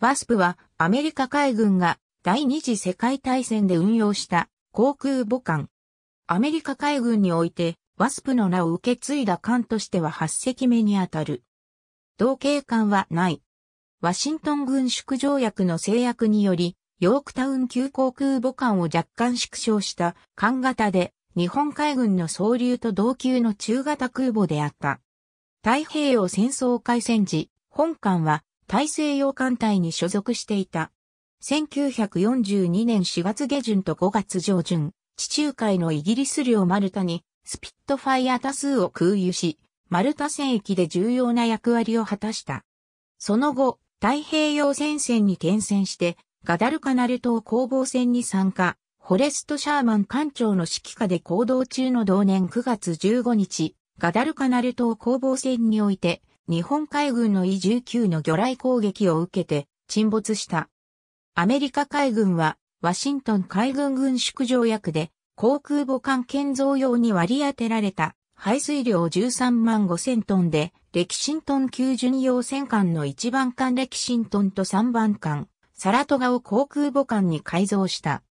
ワスプはアメリカ海軍が第二次世界大戦で運用した航空母艦。アメリカ海軍においてワスプの名を受け継いだ艦としては8隻目にあたる。同型艦はない。ワシントン軍縮条約の制約により、ヨークタウン級航空母艦を若干縮小した艦型で、日本海軍の総流と同級の中型空母であった。太平洋戦争開戦時、本艦は大西洋艦隊に所属していた。1942年4月下旬と5月上旬、地中海のイギリス領マルタに、スピットファイア多数を空輸し、マルタ戦役で重要な役割を果たした。その後、太平洋戦線に転戦して、ガダルカナル島攻防戦に参加、フォレスト・シャーマン艦長の指揮下で行動中の同年9月15日、ガダルカナル島攻防戦において、日本海軍の E19 の魚雷攻撃を受けて沈没した。アメリカ海軍はワシントン海軍軍縮条約で航空母艦建造用に割り当てられた排水量13万5千トンで、レキシントン級巡洋戦艦の1番艦レキシントンと3番艦、サラトガを航空母艦に改造した。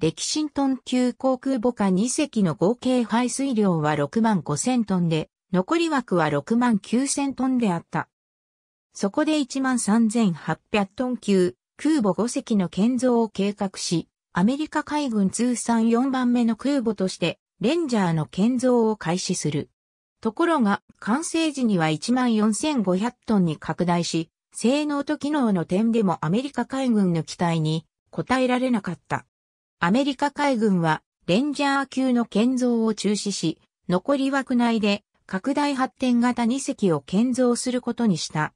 レキシントン級航空母艦2隻の合計排水量は6万5千トンで、残り枠は6万9000トンであった。そこで1万3800トン級、空母5隻の建造を計画し、アメリカ海軍通算4番目の空母として、レンジャーの建造を開始する。ところが、完成時には14,500トンに拡大し、性能と機能の点でもアメリカ海軍の期待に応えられなかった。アメリカ海軍は、レンジャー級の建造を中止し、残り枠内で拡大発展型2隻を建造することにした。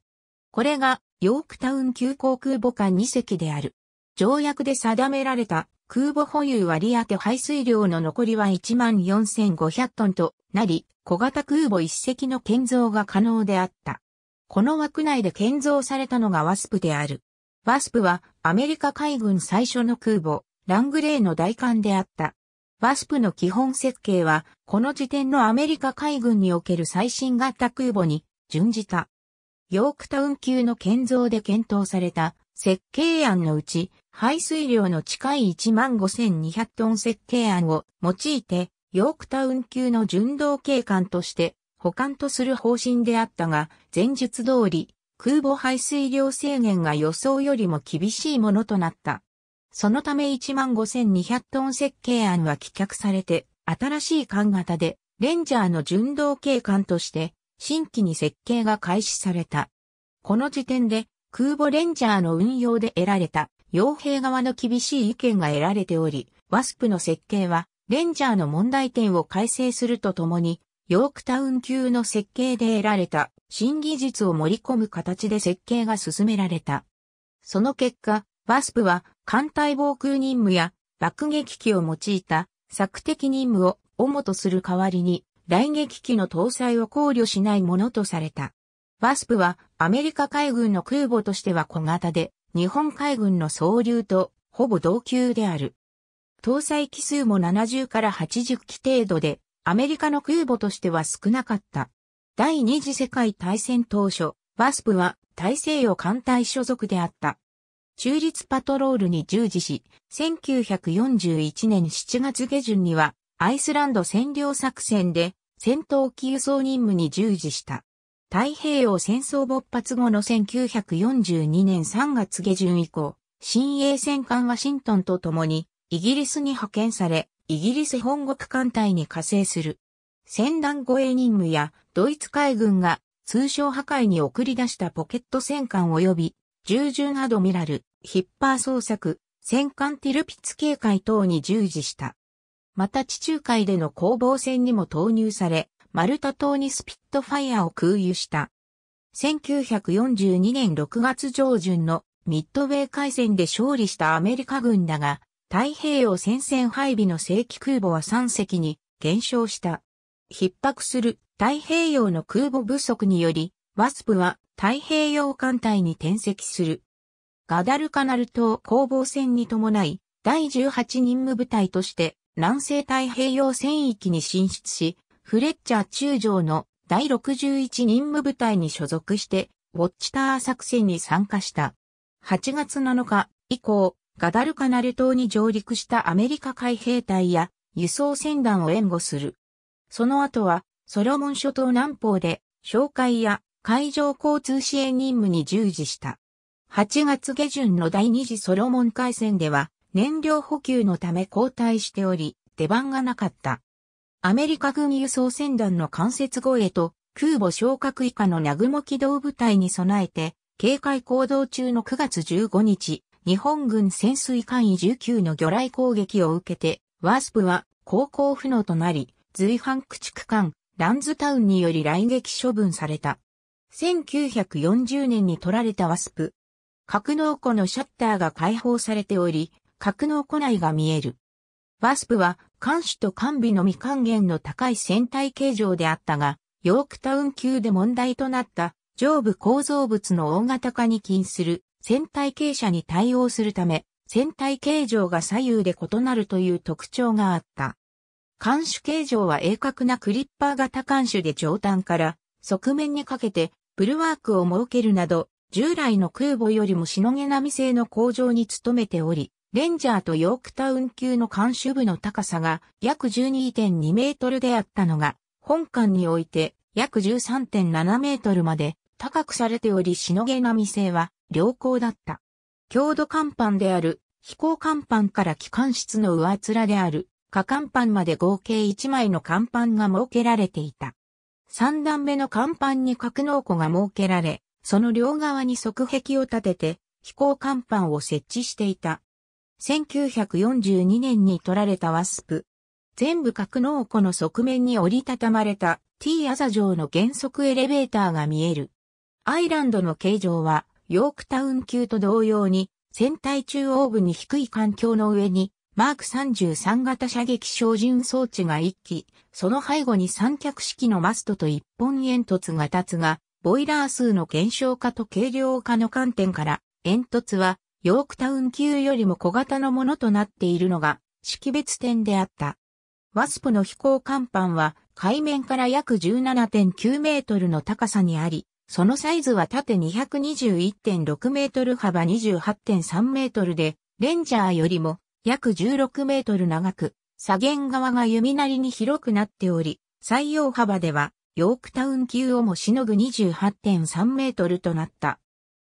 これがヨークタウン級航空母艦2隻である。条約で定められた空母保有割当排水量の残りは14,500トンとなり、小型空母1隻の建造が可能であった。この枠内で建造されたのがワスプである。ワスプはアメリカ海軍最初の空母、ラングレーの大艦であった。ワスプの基本設計は、この時点のアメリカ海軍における最新型空母に準じた。ヨークタウン級の建造で検討された設計案のうち、排水量の近い15,200トン設計案を用いて、ヨークタウン級の巡道警官として保管とする方針であったが、前述通り、空母排水量制限が予想よりも厳しいものとなった。そのため15,200トン設計案は棄却されて、新しい艦型で、レンジャーの巡同警艦として、新規に設計が開始された。この時点で、空母レンジャーの運用で得られた、傭兵側の厳しい意見が得られており、ワスプの設計は、レンジャーの問題点を改正するとともに、ヨークタウン級の設計で得られた新技術を盛り込む形で設計が進められた。その結果、ワスプは艦隊防空任務や爆撃機を用いた索敵任務を主とする代わりに、雷撃機の搭載を考慮しないものとされた。ワスプはアメリカ海軍の空母としては小型で、日本海軍の総流とほぼ同級である。搭載機数も70から80機程度で、アメリカの空母としては少なかった。第二次世界大戦当初、ワスプは大西洋艦隊所属であった。中立パトロールに従事し、1941年7月下旬にはアイスランド占領作戦で戦闘機輸送任務に従事した。太平洋戦争勃発後の1942年3月下旬以降、新鋭戦艦ワシントンと共にイギリスに派遣され、イギリス本国艦隊に加勢する。戦団護衛任務やドイツ海軍が通商破壊に送り出したポケット戦艦及び従順アドミラル、ヒッパー捜索、戦艦ティルピツ警戒等に従事した。また地中海での攻防戦にも投入され、マルタ島にスピットファイアを空輸した。1942年6月上旬のミッドウェー海戦で勝利したアメリカ軍だが、太平洋戦線配備の正規空母は3隻に減少した。逼迫する太平洋の空母不足により、ワスプは太平洋艦隊に転籍する。ガダルカナル島攻防戦に伴い、第18任務部隊として南西太平洋戦域に進出し、フレッチャー中将の第61任務部隊に所属して、ウォッチター作戦に参加した。8月7日以降、ガダルカナル島に上陸したアメリカ海兵隊や輸送船団を援護する。その後は、ソロモン諸島南方で、紹介や海上交通支援任務に従事した。8月下旬の第二次ソロモン海戦では燃料補給のため交代しており、出番がなかった。アメリカ軍輸送船団の関節護衛と空母昇格以下の南雲機動部隊に備えて、警戒行動中の9月15日、日本軍潜水艦位19の魚雷攻撃を受けて、ワースプは航行不能となり、随伴駆逐艦、ランズタウンにより来撃処分された。1940年に取られたワスプ。格納庫のシャッターが解放されており、格納庫内が見える。ワスプは、艦首と艦尾の未還元の高い船体形状であったが、ヨークタウン級で問題となった上部構造物の大型化に起因する船体傾斜に対応するため、船体形状が左右で異なるという特徴があった。艦首形状は鋭角なクリッパー型艦首で上端から側面にかけてプルワークを設けるなど、従来の空母よりもしのげ並製の工場に努めており、レンジャーとヨークタウン級の監視部の高さが約12.2メートルであったのが、本館において約13.7メートルまで高くされており、しのげ並製は良好だった。強度甲板である飛行甲板から機関室の上面である下甲板まで合計1枚の甲板が設けられていた。三段目の甲板に格納庫が設けられ、その両側に側壁を立てて、飛行甲板を設置していた。1942年に取られたワスプ。全部格納庫の側面に折りたたまれた T アザ城の原則エレベーターが見える。アイランドの形状はヨークタウン級と同様に船体中央部に低い環境の上にマーク33型射撃照準装置が1機、その背後に三脚式のマストと一本煙突が立つが、ボイラー数の減少化と軽量化の観点から、煙突はヨークタウン級よりも小型のものとなっているのが識別点であった。ワスプの飛行甲板は海面から約17.9メートルの高さにあり、そのサイズは縦221.6メートル幅28.3メートルで、レンジャーよりも約16メートル長く、左舷側が弓なりに広くなっており、採用幅では、ヨークタウン級をもしのぐ28.3メートルとなった。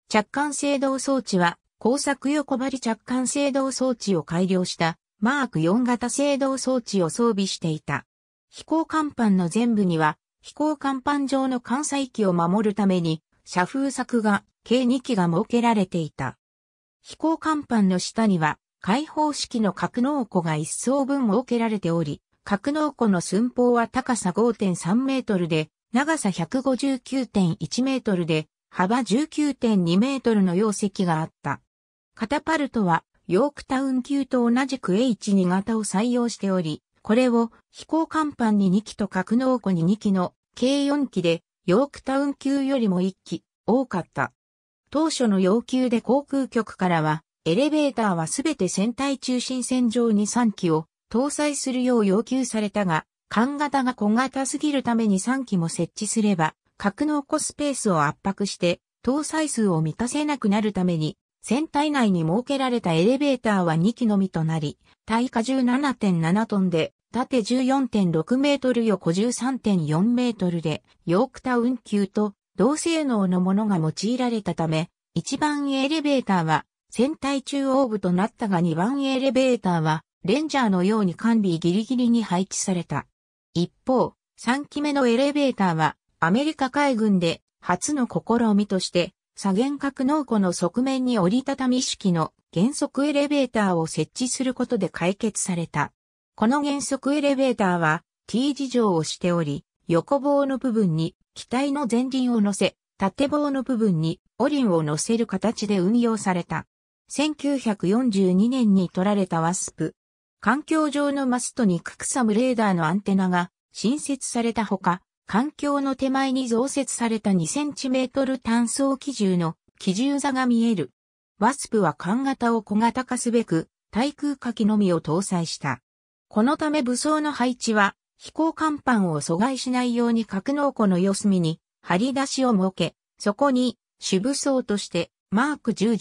着艦制動装置は、工作横張り着艦制動装置を改良した、マーク4型制動装置を装備していた。飛行甲板の全部には、飛行甲板上の艦載機を守るために、社風柵が計2機が設けられていた。飛行甲板の下には、開放式の格納庫が一層分設けられており、格納庫の寸法は高さ5.3メートルで、長さ159.1メートルで、幅19.2メートルの容積があった。カタパルトは、ヨークタウン級と同じく H2 型を採用しており、これを飛行甲板に2機と格納庫に2機の計4機で、ヨークタウン級よりも1機多かった。当初の要求で航空局からは、エレベーターはすべて船体中心線上に3機を搭載するよう要求されたが、艦型が小型すぎるために3機も設置すれば、格納庫スペースを圧迫して、搭載数を満たせなくなるために、船体内に設けられたエレベーターは2機のみとなり、耐荷重17.7トンで、縦14.6メートル横13.4メートルで、ヨークタウン級と同性能のものが用いられたため、一番エレベーターは船体中央部となったが2番エレベーターは、レンジャーのように完備ギリギリに配置された。一方、3機目のエレベーターは、アメリカ海軍で初の試みとして、左舷格納庫の側面に折りたたみ式の原則エレベーターを設置することで解決された。この原則エレベーターは T 字上をしており、横棒の部分に機体の前輪を乗せ、縦棒の部分にオリンを乗せる形で運用された。1942年に取られたワスプ。環境上のマストにククサムレーダーのアンテナが新設されたほか、環境の手前に増設された2センチメートル単層機銃の機銃座が見える。ワスプは艦型を小型化すべく、対空火器のみを搭載した。このため武装の配置は、飛行甲板を阻害しないように格納庫の四隅に張り出しを設け、そこに主武装としてマーク10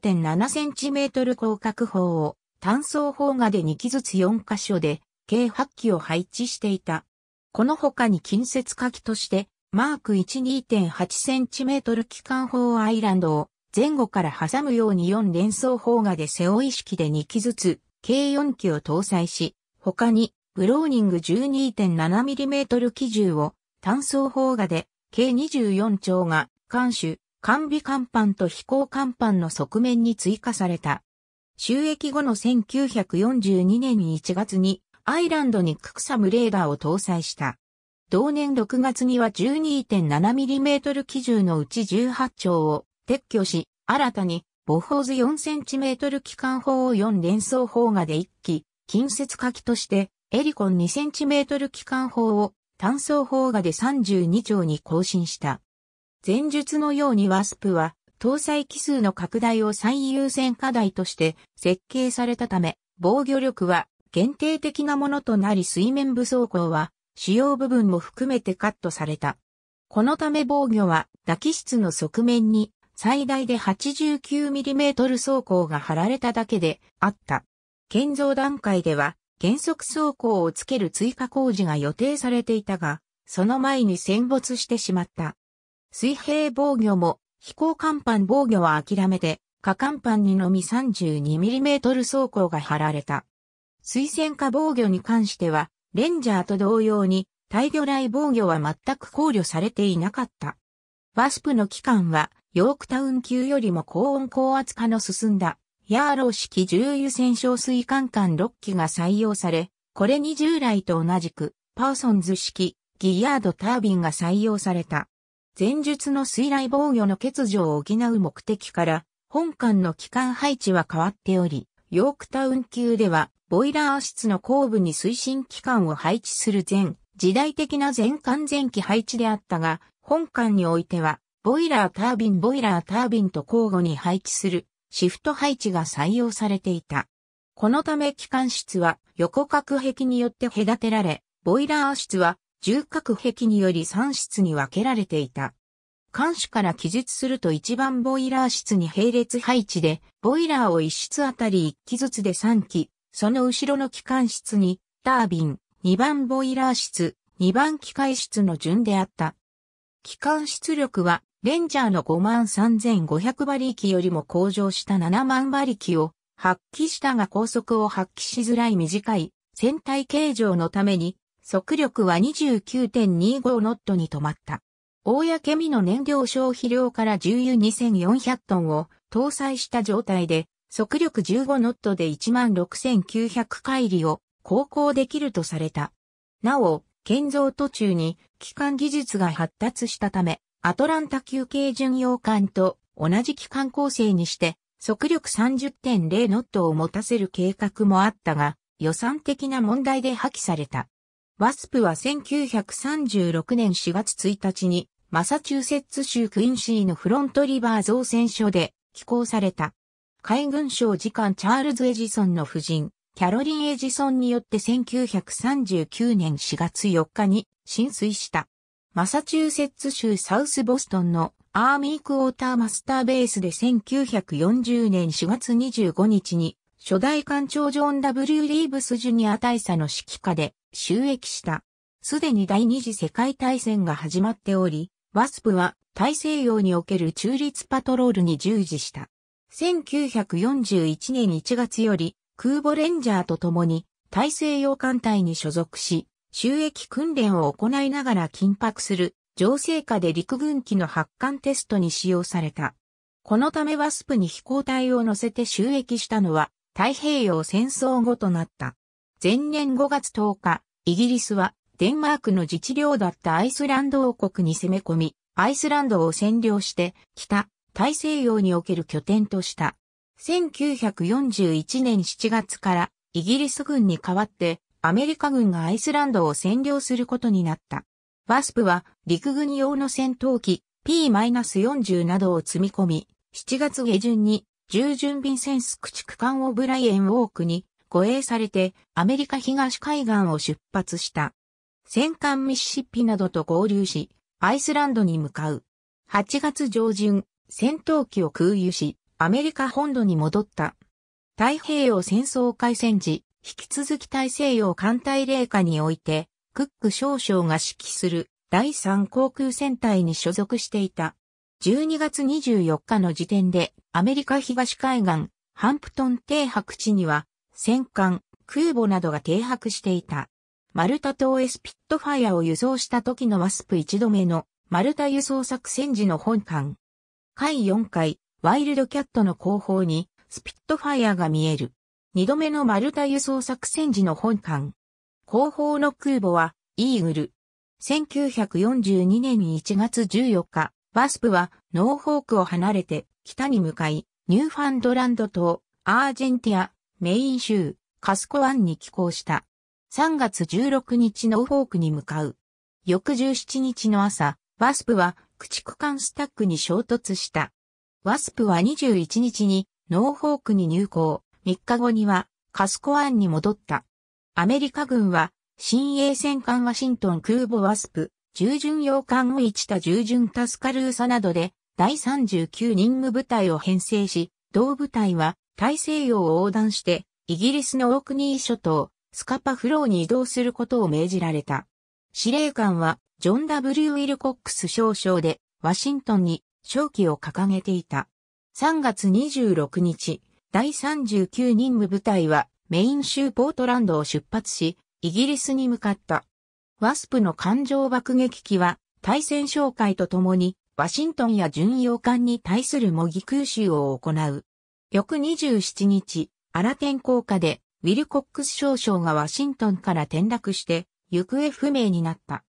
12.7cm 広角砲を単装砲画で2機ずつ4箇所で計8機を配置していた。この他に近接火器としてマーク1 2.8cm 機関砲アイランドを前後から挟むように4連装砲画で背負い式で2機ずつ計4機を搭載し、他にブローニング 12.7mm 機銃を単装砲画で計24丁が艦首、完備甲板と飛行甲板の側面に追加された。収益後の1942年1月にアイランドにククサムレーダーを搭載した。同年6月には 12.7mm 機銃のうち18丁を撤去し、新たにボホーズ 4cm 機関砲を4連装砲がで1機、近接火器としてエリコン 2cm 機関砲を単装砲がで32丁に更新した。前述のようにワスプは、搭載機数の拡大を最優先課題として設計されたため、防御力は限定的なものとなり水面部走行は主要部分も含めてカットされた。このため防御は打機室の側面に最大で 89mm 走行が貼られただけであった。建造段階では原則走行をつける追加工事が予定されていたが、その前に戦没してしまった。水平防御も、飛行甲板防御は諦めて、下甲板にのみ 32mm 装甲が貼られた。水戦下防御に関しては、レンジャーと同様に、対魚雷防御は全く考慮されていなかった。ワスプの期間は、ヨークタウン級よりも高温高圧化の進んだ、ヤーロー式重油戦勝水管管6機が採用され、これに従来と同じく、パーソンズ式、ギヤードタービンが採用された。前述の水雷防御の欠如を補う目的から、本館の機関配置は変わっており、ヨークタウン級では、ボイラー室の後部に推進機関を配置する前、時代的な全艦前期配置であったが、本館においては、ボイラータービン、ボイラータービンと交互に配置する、シフト配置が採用されていた。このため機関室は横隔壁によって隔てられ、ボイラー室は重核壁により3室に分けられていた。艦首から記述すると1番ボイラー室に並列配置で、ボイラーを1室あたり1機ずつで3機、その後ろの機関室に、タービン、2番ボイラー室、2番機械室の順であった。機関出力は、レンジャーの53,500馬力よりも向上した7万馬力を発揮したが高速を発揮しづらい短い船体形状のために速力は29.25ノットに止まった。大やけみの燃料消費量から重油2400トンを搭載した状態で、速力15ノットで16,900回里を航行できるとされた。なお、建造途中に機関技術が発達したため、アトランタ級軽巡洋艦と同じ機関構成にして、速力30.0ノットを持たせる計画もあったが、予算的な問題で破棄された。ワスプは1936年4月1日にマサチューセッツ州クインシーのフロントリバー造船所で寄港された。海軍省次官チャールズ・エジソンの夫人、キャロリン・エジソンによって1939年4月4日に浸水した。マサチューセッツ州サウスボストンのアーミークォーターマスターベースで1940年4月25日に初代艦長ジョン・ W・ リーブス・ジュニア大佐の指揮下で収益した。すでに第二次世界大戦が始まっており、ワスプは大西洋における中立パトロールに従事した。1941年1月より空母レンジャーと共に大西洋艦隊に所属し、収益訓練を行いながら緊迫する情勢下で陸軍機の発艦テストに使用された。このためワスプに飛行隊を乗せて収益したのは太平洋戦争後となった。前年5月10日、イギリスはデンマークの自治領だったアイスランド王国に攻め込み、アイスランドを占領して北大西洋における拠点とした。1941年7月からイギリス軍に代わってアメリカ軍がアイスランドを占領することになった。ワスプは陸軍用の戦闘機 P-40 などを積み込み、7月下旬に従順便ンス駆逐艦オブライエン・ウォークに護衛されてアメリカ東海岸を出発した。戦艦ミシシッピなどと合流し、アイスランドに向かう。8月上旬、戦闘機を空輸し、アメリカ本土に戻った。太平洋戦争開戦時、引き続き大西洋艦隊霊下において、クック少将が指揮する第3航空戦隊に所属していた。12月24日の時点でアメリカ東海岸ハンプトン停泊地には戦艦、空母などが停泊していた。マルタ島へスピットファイアを輸送した時のワスプ一度目のマルタ輸送作戦時の本艦。回4回、ワイルドキャットの後方にスピットファイアが見える。二度目のマルタ輸送作戦時の本艦。後方の空母はイーグル。1942年1月14日、ワスプはノーホークを離れて北に向かい、ニューファンドランド島、アージェンティア、メイン州、カスコ湾に寄港した。3月16日のフォークに向かう。翌17日の朝、ワスプは駆逐艦スタックに衝突した。ワスプは21日にノーフォークに入港、3日後にはカスコ湾に戻った。アメリカ軍は新鋭戦艦ワシントン空母ワスプ、従順洋艦を一た従順タスカルーサなどで第39任務部隊を編成し、同部隊は大西洋を横断して、イギリスのオークニー諸島、スカパフローに移動することを命じられた。司令官は、ジョン・ W・ ウィルコックス少将で、ワシントンに勝機を掲げていた。3月26日、第39任務部隊はメイン州ポートランドを出発し、イギリスに向かった。ワスプの艦上爆撃機は対戦哨戒とともに、ワシントンや巡洋艦に対する模擬空襲を行う。翌27日、アラテンで、ウィルコックス少将がワシントンから転落して、行方不明になった。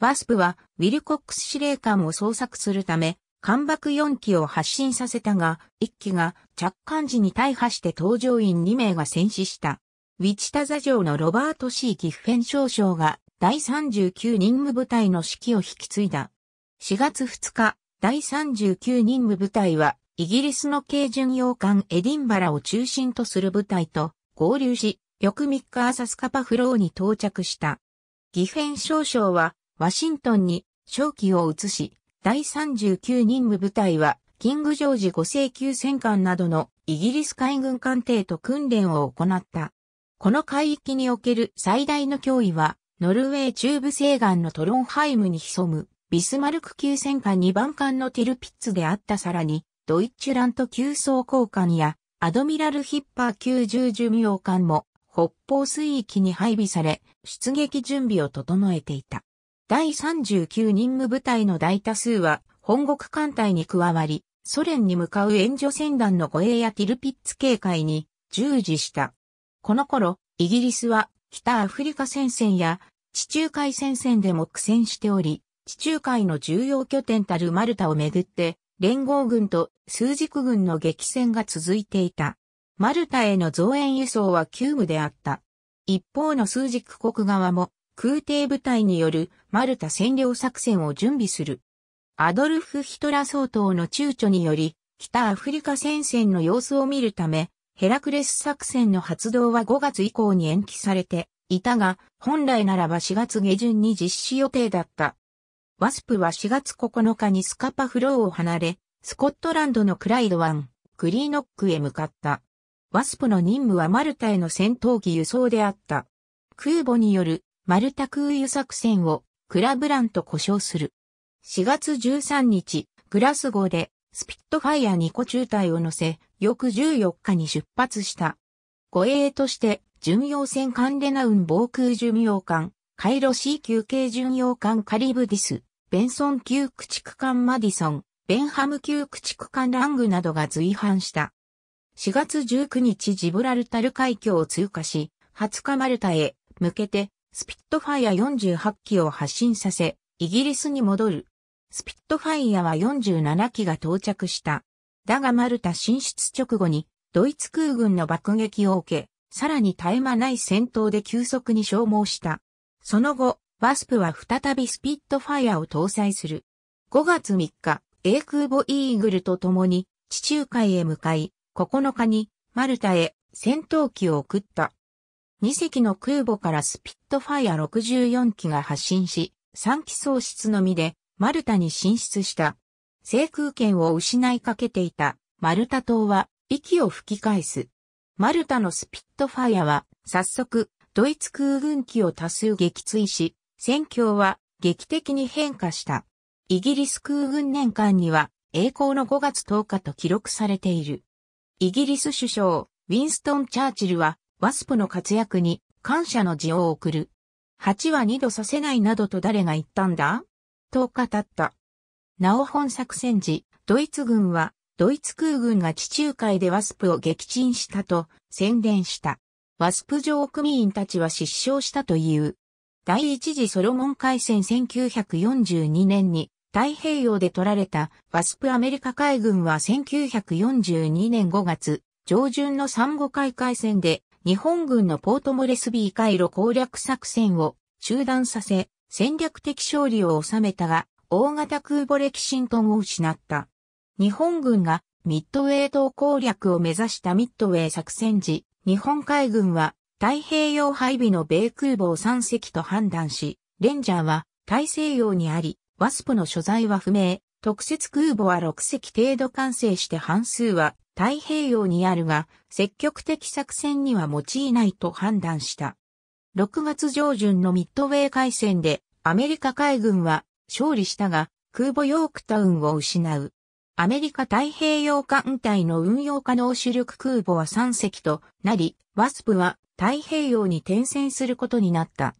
ワスプは、ウィルコックス司令官を捜索するため、艦爆4機を発進させたが、1機が着艦時に大破して搭乗員2名が戦死した。ウィチタザ城のロバート C. ギッフェン少将が第39任務部隊の指揮を引き継いだ。4月2日、第39任務部隊はイギリスの軽巡洋艦エディンバラを中心とする部隊と合流し、翌3日朝スカパフローに到着した。ギフェン少将はワシントンに正気を移し、第39任務部隊はキングジョージ5世級戦艦などのイギリス海軍艦艇と訓練を行った。この海域における最大の脅威は、ノルウェー中部西岸のトロンハイムに潜むビスマルク級戦艦2番艦のティルピッツであったさらに、ドイッチュラント急走交艦やアドミラルヒッパー級0巡洋艦も北方水域に配備され、出撃準備を整えていた。第39任務部隊の大多数は本国艦隊に加わり、ソ連に向かう援助船団の護衛やティルピッツ警戒に従事した。この頃、イギリスは北アフリカ戦線や地中海戦線でも苦戦しており、地中海の重要拠点たるマルタをめぐって連合軍と数軸軍の激戦が続いていた。マルタへの増援輸送は急務であった。一方の数軸国側も空挺部隊によるマルタ占領作戦を準備する。アドルフ・ヒトラ総統の躊躇により、北アフリカ戦線の様子を見るため、ヘラクレス作戦の発動は5月以降に延期されていたが、本来ならば4月下旬に実施予定だった。ワスプは4月9日にスカパフローを離れ、スコットランドのクライド湾、グリーノックへ向かった。ワスプの任務はマルタへの戦闘機輸送であった。空母によるマルタ空輸作戦をクラブランと呼称する。4月13日、グラスゴーでスピットファイア2個中隊を乗せ、翌14日に出発した。護衛として巡洋船カンレナウン防空巡洋艦、カイロ C 級系巡洋艦カリブディス、ベンソン級駆逐艦マディソン、ベンハム級駆逐艦ラングなどが随伴した。4月19日ジブラルタル海峡を通過し、20日マルタへ向けてスピットファイア48機を発進させ、イギリスに戻る。スピットファイアは47機が到着した。だがマルタ進出直後にドイツ空軍の爆撃を受け、さらに絶え間ない戦闘で急速に消耗した。その後、ワスプは再びスピットファイアを搭載する。5月3日、英空母イーグルと共に地中海へ向かい、9日にマルタへ戦闘機を送った。2隻の空母からスピットファイア64機が発進し、3機喪失のみでマルタに進出した。制空権を失いかけていたマルタ島は息を吹き返す。マルタのスピットファイアは早速ドイツ空軍機を多数撃墜し、戦況は劇的に変化した。イギリス空軍年間には栄光の5月10日と記録されている。イギリス首相、ウィンストン・チャーチルは、ワスプの活躍に感謝の辞を送る。8は二度させないなどと誰が言ったんだ ?10 日経った。なお本作戦時、ドイツ軍は、ドイツ空軍が地中海でワスプを撃沈したと宣伝した。ワスプ上組員たちは失笑したという。第一次ソロモン海戦1942年に太平洋で取られたワスプアメリカ海軍は1942年5月上旬の産後海海戦で日本軍のポートモレスビー回路攻略作戦を中断させ戦略的勝利を収めたが大型空母レキシントンを失った。日本軍がミッドウェー島攻略を目指したミッドウェー作戦時、日本海軍は太平洋配備の米空母を3隻と判断し、レンジャーは大西洋にあり、ワスプの所在は不明、特設空母は6隻程度完成して半数は太平洋にあるが、積極的作戦には用いないと判断した。6月上旬のミッドウェー海戦でアメリカ海軍は勝利したが、空母ヨークタウンを失う。アメリカ太平洋艦隊の運用可能主力空母は3隻となり、ワスプは太平洋に転戦することになった。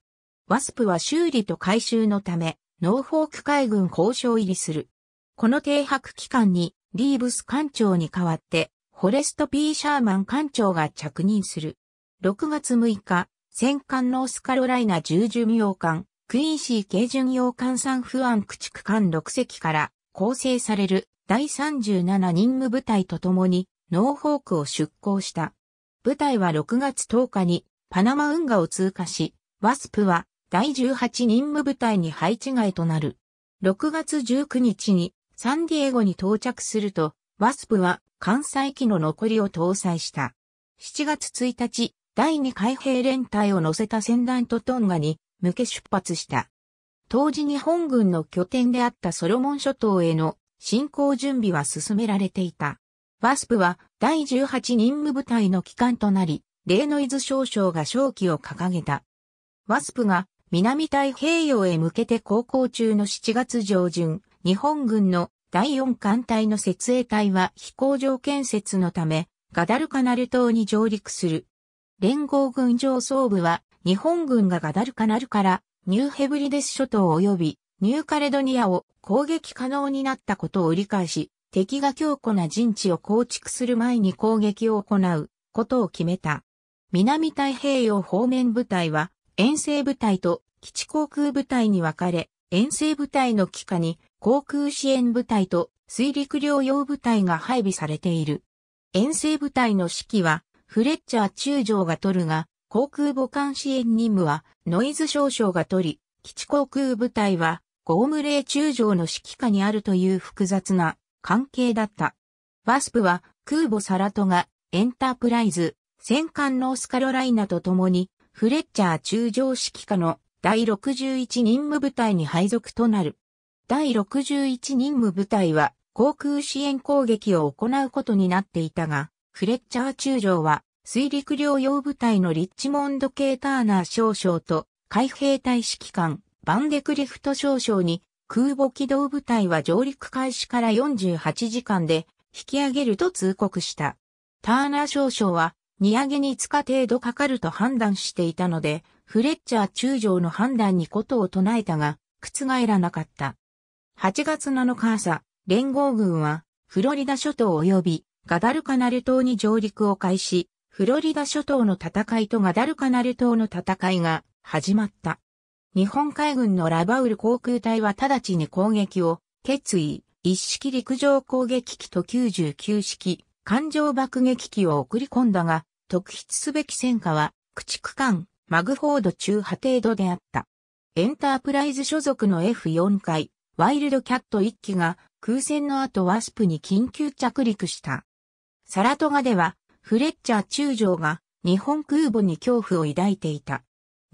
ワスプは修理と改修のため、ノーフォーク海軍交渉入りする。この停泊期間に、リーブス艦長に代わって、フォレスト・ピー・シャーマン艦長が着任する。6月6日、戦艦ノースカロライナ従巡洋艦、クインシー軽巡洋艦サンフアン駆逐艦6隻から構成される第37任務部隊と共にノーフォークを出港した。部隊は6月10日にパナマ運河を通過し、ワスプは第18任務部隊に配置外となる。6月19日にサンディエゴに到着すると、ワスプは関西機の残りを搭載した。7月1日、第2海兵連隊を乗せた船団とトンガに向け出発した。当時日本軍の拠点であったソロモン諸島への進行準備は進められていた。ワスプは第18任務部隊の機関となり、レーノイズ少将が勝機を掲げた。ワスプが南太平洋へ向けて航行中の7月上旬、日本軍の第4艦隊の設営隊は飛行場建設のため、ガダルカナル島に上陸する。連合軍上層部は、日本軍がガダルカナルからニューヘブリデス諸島及びニューカレドニアを攻撃可能になったことを理解し、敵が強固な陣地を構築する前に攻撃を行うことを決めた。南太平洋方面部隊は遠征部隊と基地航空部隊に分かれ、遠征部隊の機下に航空支援部隊と水陸両用部隊が配備されている。遠征部隊の指揮はフレッチャー中将が取るが、航空母艦支援任務はノイズ少将が取り、基地航空部隊はゴームレー中将の指揮下にあるという複雑な関係だった。ワスプは空母サラトガ、エンタープライズ、戦艦ノースカロライナと共に、フレッチャー中将指揮下の第61任務部隊に配属となる。第61任務部隊は航空支援攻撃を行うことになっていたが、フレッチャー中将は水陸両用部隊のリッチモンド・ケーターナー少将と海兵隊指揮官バンデクリフト少将に空母機動部隊は上陸開始から48時間で引き上げると通告した。ターナー少将は荷上げに5日程度かかると判断していたので、フレッチャー中将の判断にことを唱えたが、覆らなかった。8月7日朝、連合軍はフロリダ諸島及びガダルカナル島に上陸を開始、フロリダ諸島の戦いとガダルカナル島の戦いが始まった。日本海軍のラバウル航空隊は直ちに攻撃を決意、一式陸上攻撃機と99式艦上爆撃機を送り込んだが、特筆すべき戦果は駆逐艦マグフォード中波程度であった。エンタープライズ所属の F4 回、ワイルドキャット1機が空戦の後ワスプに緊急着陸した。サラトガではフレッチャー中将が日本空母に恐怖を抱いていた。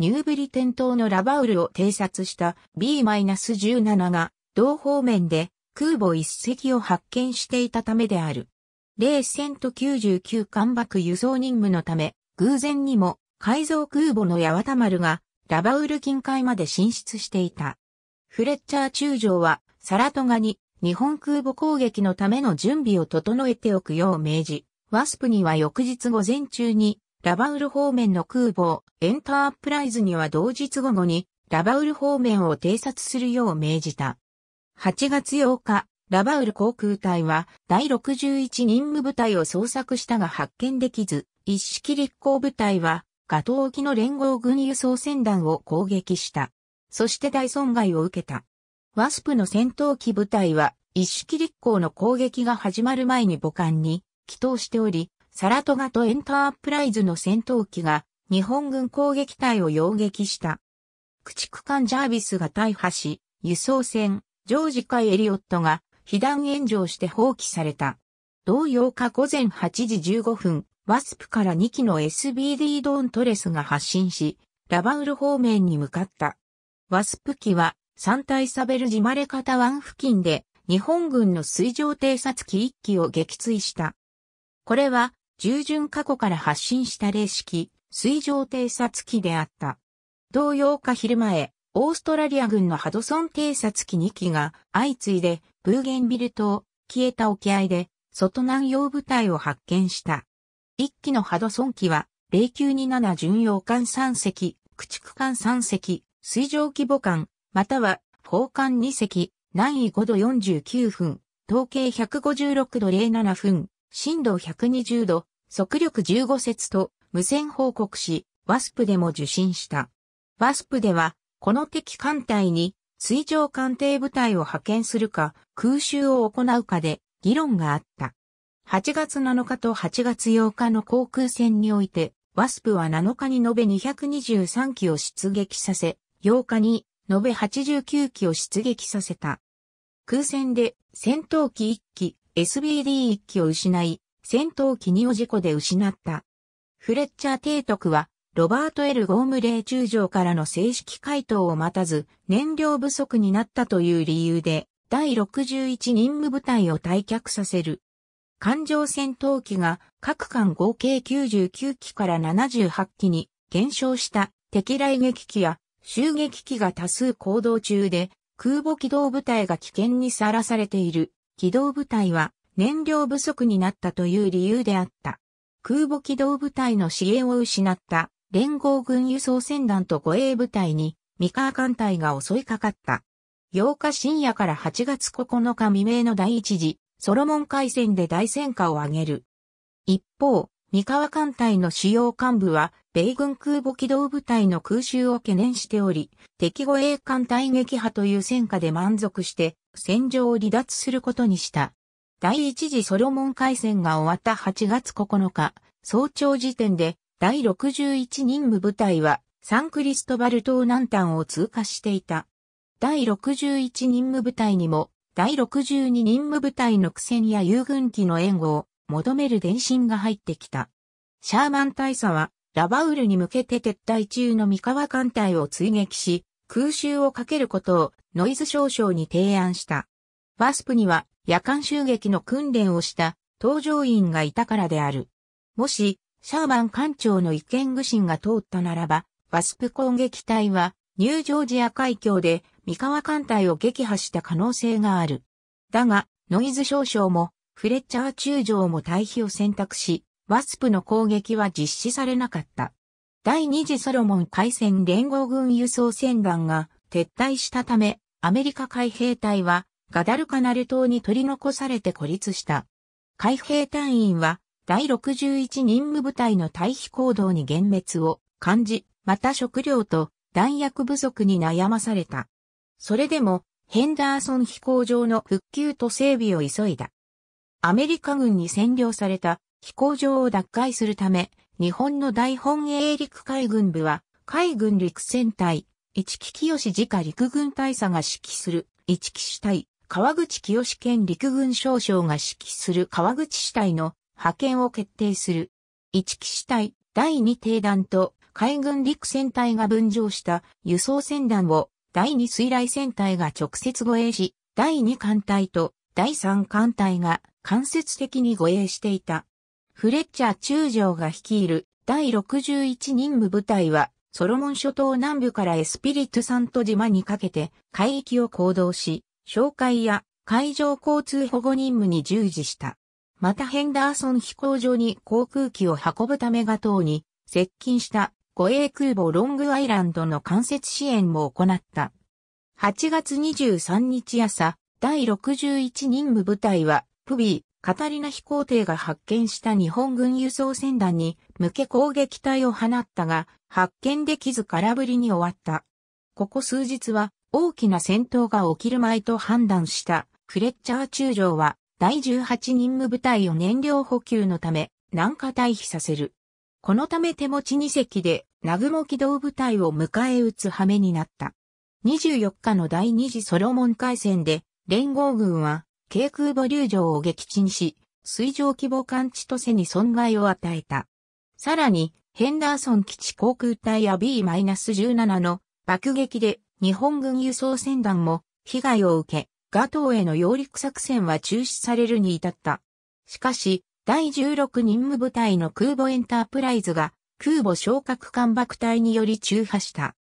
ニューブリテン島のラバウルを偵察した B-17 が、同方面で空母一隻を発見していたためである。レーセント99艦爆輸送任務のため、偶然にも改造空母の八幡丸がラバウル近海まで進出していた。フレッチャー中将はサラトガに日本空母攻撃のための準備を整えておくよう命じ、ワスプには翌日午前中にラバウル方面の空母、エンタープライズには同日午後に、ラバウル方面を偵察するよう命じた。8月8日、ラバウル航空隊は第61任務部隊を捜索したが発見できず、一式立航部隊はガトー沖の連合軍輸送船団を攻撃した。そして大損害を受けた。ワスプの戦闘機部隊は一式立航の攻撃が始まる前に母艦に帰投しており、サラトガとエンタープライズの戦闘機が日本軍攻撃隊を擁撃した。駆逐艦ジャービスが大破し、輸送船、ジョージ・カイ・エリオットが被弾炎上して放棄された。同8日午前8時15分、ワスプから2機の SBD ドーントレスが発進し、ラバウル方面に向かった。ワスプ機は、山体サベルジマレカタ湾付近で、日本軍の水上偵察機1機を撃墜した。これは、従順過去から発信した霊式、水上偵察機であった。同様か昼前、オーストラリア軍のハドソン偵察機2機が相次いでブーゲンビル島、消えた沖合で外南洋部隊を発見した。1機のハドソン機は、0927巡洋艦3隻、駆逐艦3隻、水上規模艦、または砲艦2隻、南緯5度49分、統計156度07分、深度120度、速力15節と無線報告し、ワスプでも受信した。ワスプでは、この敵艦隊に水上艦艇部隊を派遣するか、空襲を行うかで議論があった。8月7日と8月8日の航空戦において、ワスプは7日に延べ223機を出撃させ、8日に延べ89機を出撃させた。空戦で戦闘機1機、SBD1 機を失い、戦闘機にを事故で失った。フレッチャー提督は、ロバート・エル・ゴームレー中将からの正式回答を待たず、燃料不足になったという理由で、第61任務部隊を退却させる。艦上戦闘機が各艦合計99機から78機に減少した敵雷撃機や襲撃機が多数行動中で空母機動部隊が危険にさらされている機動部隊は燃料不足になったという理由であった。空母機動部隊の支援を失った連合軍輸送船団と護衛部隊に三河艦隊が襲いかかった。8日深夜から8月9日未明の第一次ソロモン海戦で大戦果を挙げる。一方、三河艦隊の主要幹部は、米軍空母機動部隊の空襲を懸念しており、敵護衛艦隊撃破という戦果で満足して、戦場を離脱することにした。第一次ソロモン海戦が終わった8月9日、早朝時点で第61任務部隊はサンクリストバル島南端を通過していた。第61任務部隊にも、第62任務部隊の苦戦や遊軍機の援護を求める電信が入ってきた。シャーマン大佐は、ラバウルに向けて撤退中の三河艦隊を追撃し、空襲をかけることをノイズ少将に提案した。ワスプには夜間襲撃の訓練をした搭乗員がいたからである。もし、シャーマン艦長の意見具心が通ったならば、ワスプ攻撃隊はニュージョージア海峡で三河艦隊を撃破した可能性がある。だが、ノイズ少将もフレッチャー中将も退避を選択し、ワスプの攻撃は実施されなかった。第二次ソロモン海戦連合軍輸送船団が撤退したため、アメリカ海兵隊はガダルカナル島に取り残されて孤立した。海兵隊員は第61任務部隊の退避行動に幻滅を感じ、また食料と弾薬不足に悩まされた。それでもヘンダーソン飛行場の復旧と整備を急いだ。アメリカ軍に占領された飛行場を奪回するため、日本の大本営陸海軍部は海軍陸戦隊、一木清次下陸軍大佐が指揮する一木主隊川口清県陸軍少将が指揮する川口支隊の派遣を決定する。一騎士隊第二艇団と海軍陸戦隊が分譲した輸送船団を第二水雷戦隊が直接護衛し、第二艦隊と第三艦隊が間接的に護衛していた。フレッチャー中将が率いる第61任務部隊は、ソロモン諸島南部からエスピリトサント島にかけて海域を行動し、紹介や海上交通保護任務に従事した。またヘンダーソン飛行場に航空機を運ぶためが等に接近した護衛空母ロングアイランドの間接支援も行った。8月23日朝、第61任務部隊は、プビー、カタリナ飛行艇が発見した日本軍輸送船団に向け攻撃隊を放ったが、発見できず空振りに終わった。ここ数日は大きな戦闘が起きる前と判断したフレッチャー中将は第18任務部隊を燃料補給のため南下退避させる。このため手持ち2隻で南雲機動部隊を迎え撃つ羽目になった。24日の第二次ソロモン海戦で連合軍は軽空母流城を撃沈し、水上規模艦とせに損害を与えた。さらに、ヘンダーソン基地航空隊や B-17 の爆撃で日本軍輸送船団も被害を受け、ガトーへの揚陸作戦は中止されるに至った。しかし、第16任務部隊の空母エンタープライズが空母昇格艦爆隊により中破した。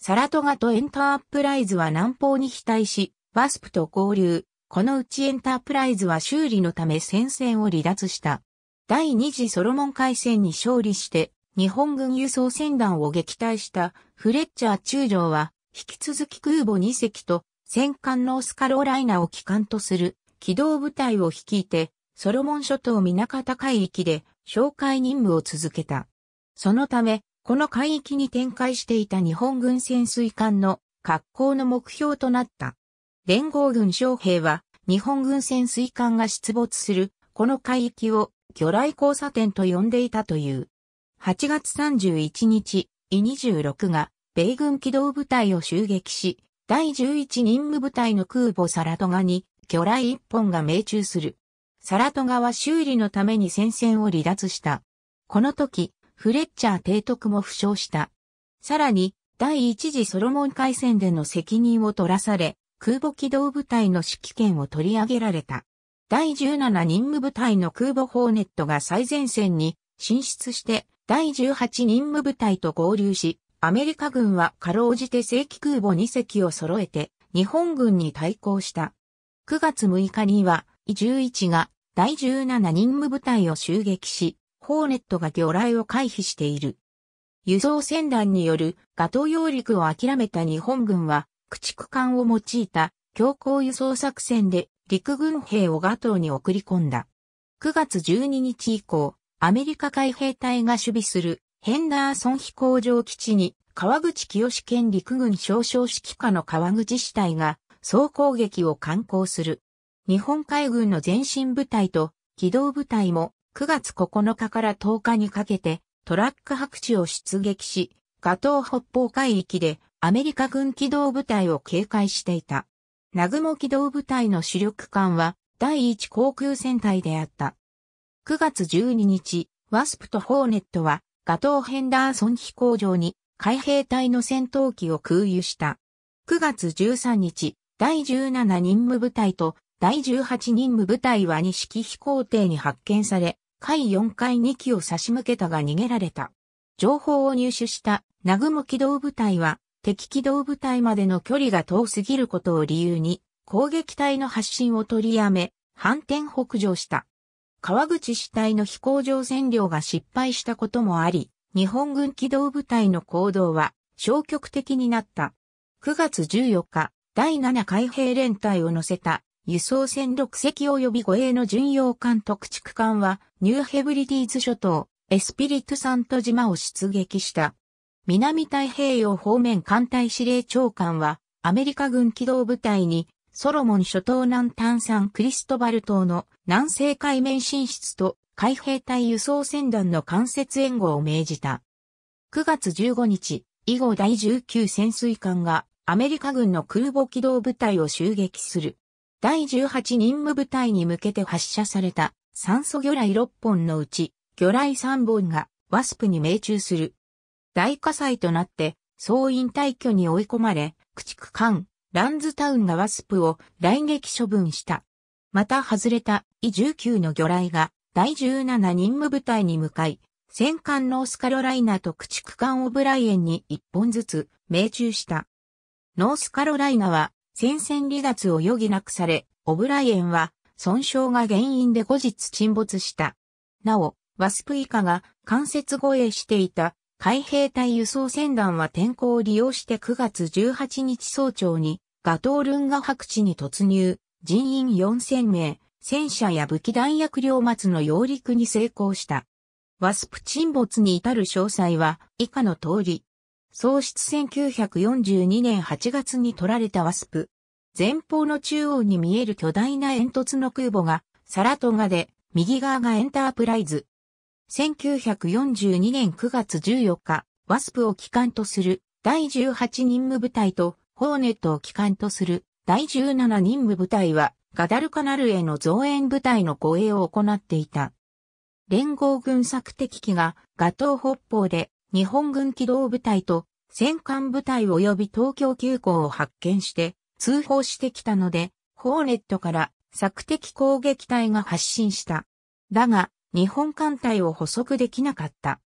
サラトガとエンタープライズは南方に被対し、ワスプと合流。このうちエンタープライズは修理のため戦線を離脱した。第二次ソロモン海戦に勝利して、日本軍輸送船団を撃退したフレッチャー中将は引き続き空母2隻と戦艦ノースカロライナを機関とする機動部隊を率いて、ソロモン諸島水方海域で紹介任務を続けた。そのため、この海域に展開していた日本軍潜水艦の格好の目標となった。連合軍将兵は日本軍潜水艦が出没するこの海域を魚雷交差点と呼んでいたという。8月31日、イ26が米軍機動部隊を襲撃し、第11任務部隊の空母サラトガに魚雷1本が命中する。サラトガは修理のために戦線を離脱した。この時、フレッチャー提督も負傷した。さらに、第一次ソロモン海戦での責任を取らされ、空母機動部隊の指揮権を取り上げられた。第17任務部隊の空母ホーネットが最前線に進出して、第18任務部隊と合流し、アメリカ軍はかろうじて正規空母2隻を揃えて日本軍に対抗した。9月6日には、イ11が第17任務部隊を襲撃し、ホーネットが魚雷を回避している。輸送船団によるガト揚陸を諦めた日本軍は、駆逐艦を用いた強行輸送作戦で陸軍兵をガトに送り込んだ。9月12日以降、アメリカ海兵隊が守備するヘンダーソン飛行場基地に川口清県陸軍少将指揮下の川口支隊が総攻撃を敢行する。日本海軍の前進部隊と機動部隊も9月9日から10日にかけてトラック白地を出撃し、ガトー北方海域でアメリカ軍機動部隊を警戒していた。南雲機動部隊の主力艦は第1航空戦隊であった。9月12日、ワスプとホーネットはトー・ヘンダーソン飛行場に海兵隊の戦闘機を空輸した。9月13日、第17任務部隊と第18任務部隊は錦飛行艇に発見され、海4回2機を差し向けたが逃げられた。情報を入手した南雲機動部隊は敵機動部隊までの距離が遠すぎることを理由に攻撃隊の発進を取りやめ、反転北上した。川口主体の飛行場占領が失敗したこともあり、日本軍機動部隊の行動は消極的になった。9月14日、第7海兵連隊を乗せた輸送船6隻及び護衛の巡洋艦特畜艦はニューヘブリディーズ諸島、エスピリットサント島を出撃した。南太平洋方面艦隊司令長官はアメリカ軍機動部隊にソロモン諸島南端山クリストバル島の南西海面進出と海兵隊輸送船団の間接援護を命じた。9月15日、以後第19潜水艦がアメリカ軍の空母機動部隊を襲撃する。第18任務部隊に向けて発射された酸素魚雷6本のうち魚雷3本がワスプに命中する。大火災となって総員退去に追い込まれ、駆逐艦ランズタウンがワスプを来撃処分した。また外れた19の魚雷が第17任務部隊に向かい、戦艦ノースカロライナと駆逐艦オブライエンに一本ずつ命中した。ノースカロライナは戦線離脱を余儀なくされ、オブライエンは損傷が原因で後日沈没した。なお、ワスプ以下が間接護衛していた海兵隊輸送船団は天候を利用して9月18日早朝にガトールンガ白地に突入、人員4000名、戦車や武器弾薬両末の揚陸に成功した。ワスプ沈没に至る詳細は以下の通り。創出1942年8月に取られたワスプ。前方の中央に見える巨大な煙突の空母がサラトガで、右側がエンタープライズ。1942年9月14日、ワスプを機関とする第18任務部隊とホーネットを機関とする第17任務部隊はガダルカナルへの増援部隊の護衛を行っていた。連合軍策敵機がガトー北方で日本軍機動部隊と戦艦部隊及び東京急行を発見して通報してきたので、ホーネットから策敵攻撃隊が発進した。だが、日本艦隊を捕捉できなかった。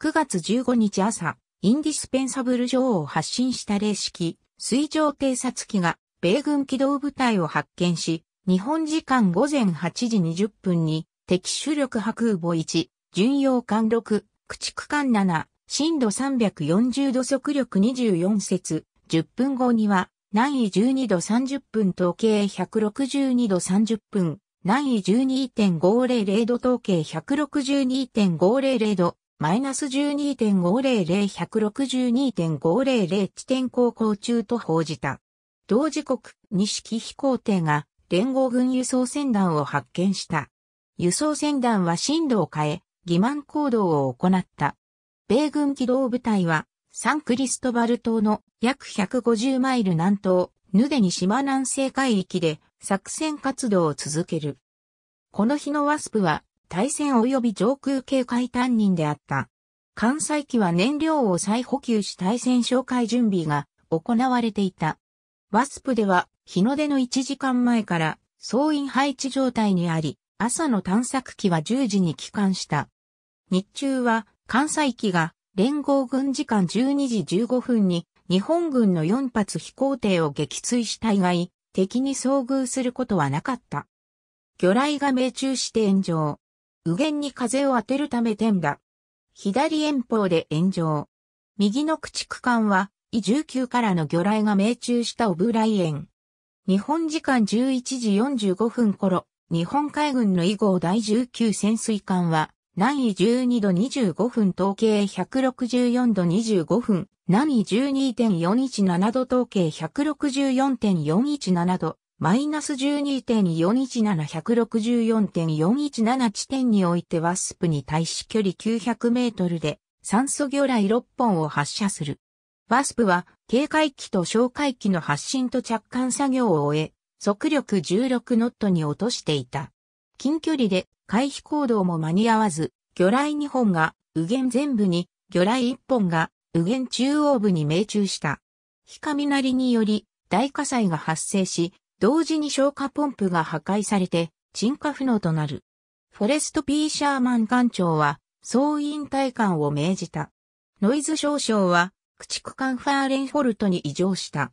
9月15日朝、インディスペンサブル上を発進した霊式、水上偵察機が米軍機動部隊を発見し、日本時間午前8時20分に敵主力白空母1、巡洋艦6、駆逐艦7、深度340度速力24節、10分後には、南緯12度30分統計162度30分、南緯12.500度統計162.500度、マイナス12.500、162.500地点航行中と報じた。同時刻、西木飛行艇が連合軍輸送船団を発見した。輸送船団は進路を変え、欺瞞行動を行った。米軍機動部隊は、サンクリストバル島の約150マイル南東、ヌデニ島南西海域で作戦活動を続ける。この日のワスプは、対戦及び上空警戒担任であった。関西機は燃料を再補給し対戦紹介準備が行われていた。ワスプでは日の出の1時間前から総員配置状態にあり、朝の探索機は10時に帰還した。日中は関西機が連合軍時間12時15分に日本軍の4発飛行艇を撃墜した以外、敵に遭遇することはなかった。魚雷が命中して炎上。右舷に風を当てるため点だ。左遠方で炎上。右の駆逐艦はイ19からの魚雷が命中したオブライエン。日本時間11時45分頃、日本海軍の囲号第19潜水艦は、南緯12度25分統計164度25分、南緯12.417度統計164.417度、マイナス12.417164.417地点においてワスプに対し距離900メートルで酸素魚雷6本を発射する。ワスプは、警戒機と哨戒機の発進と着艦作業を終え、速力16ノットに落としていた。近距離で回避行動も間に合わず、魚雷2本が右舷全部に、魚雷1本が右舷中央部に命中した。火雷により大火災が発生し、同時に消火ポンプが破壊されて、沈下不能となる。フォレスト・ピー・シャーマン艦長は、総員退官を命じた。ノイズ少将は、駆逐艦ファーレンフォルトに移乗した。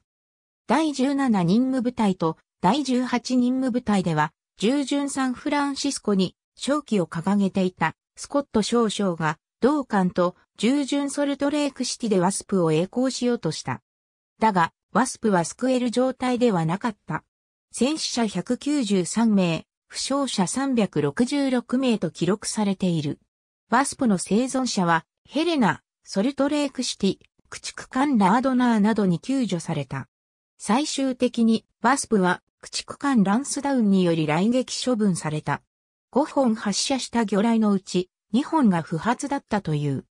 第17任務部隊と第18任務部隊では、従順サンフランシスコに正機を掲げていたスコット少将が同艦と従順ソルトレークシティでワスプを栄光しようとした。だが、ワスプは救える状態ではなかった。戦死者193名、負傷者366名と記録されている。ワスプの生存者は、ヘレナ、ソルトレークシティ、駆逐艦ラードナーなどに救助された。最終的にバスプは駆逐艦ランスダウンにより来撃処分された。5本発射した魚雷のうち2本が不発だったという。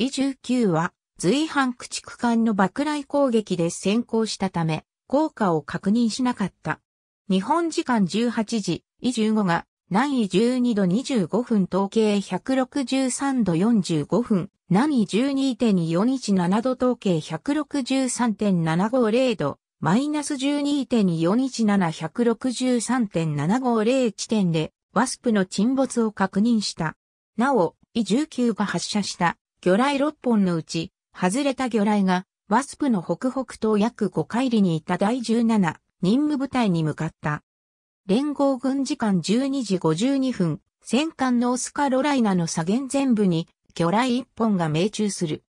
E19 は随伴駆逐艦の爆雷攻撃で先行したため、効果を確認しなかった。日本時間18時、E15 が南緯12度25分統計163度45分何12.417度統計163.750度、マイナス12.417163.750地点で、ワスプの沈没を確認した。なお、e 19が発射した魚雷6本のうち、外れた魚雷が、ワスプの北北東約5海里にいた第17任務部隊に向かった。連合軍時間12時52分、戦艦ノースカロライナの左舷全部に魚雷一本が命中する。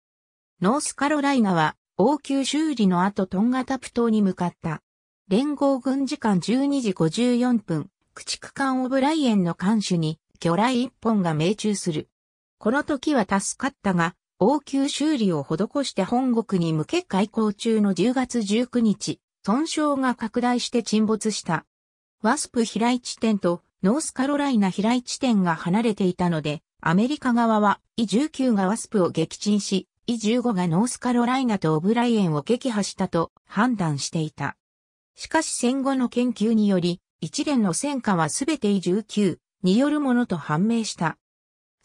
ノースカロライナは応急修理の後トンガタプ島に向かった。連合軍時間12時54分、駆逐艦オブライエンの艦首に魚雷一本が命中する。この時は助かったが、応急修理を施して本国に向け開港中の10月19日、損傷が拡大して沈没した。ワスプ飛来地点とノースカロライナ飛来地点が離れていたので、アメリカ側は、e 19がワスプを撃沈し、e 15がノースカロライナとオブライエンを撃破したと判断していた。しかし戦後の研究により、一連の戦果はすべて e 19によるものと判明した。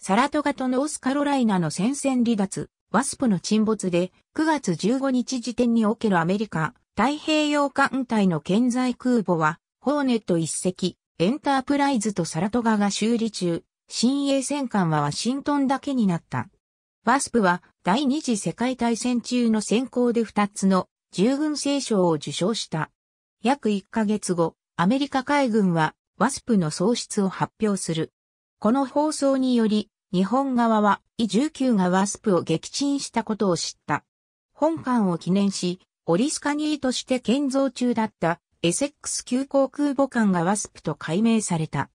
サラトガとノースカロライナの戦線離脱、ワスプの沈没で9月15日時点におけるアメリカ太平洋艦隊の建在空母は、ホーネット1隻、エンタープライズとサラトガが修理中、新鋭戦艦はワシントンだけになった。ワスプは第二次世界大戦中の戦功で2つの従軍聖賞を受賞した。約1ヶ月後、アメリカ海軍はワスプの喪失を発表する。この放送により、日本側は、イ19がワスプを撃沈したことを知った。本艦を記念し、オリスカニーとして建造中だったエセックス級航空母艦がワスプと改名された。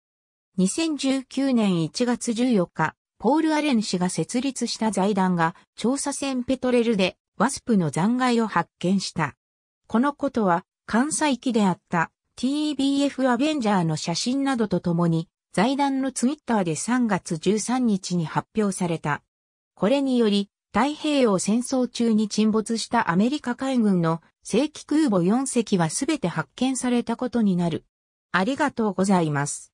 2019年1月14日、ポール・アレン氏が設立した財団が調査船ペトレルでワスプの残骸を発見した。このことは関西機であった TBF アベンジャーの写真などとともに財団のツイッターで3月13日に発表された。これにより太平洋戦争中に沈没したアメリカ海軍の正規空母4隻はすべて発見されたことになる。ありがとうございます。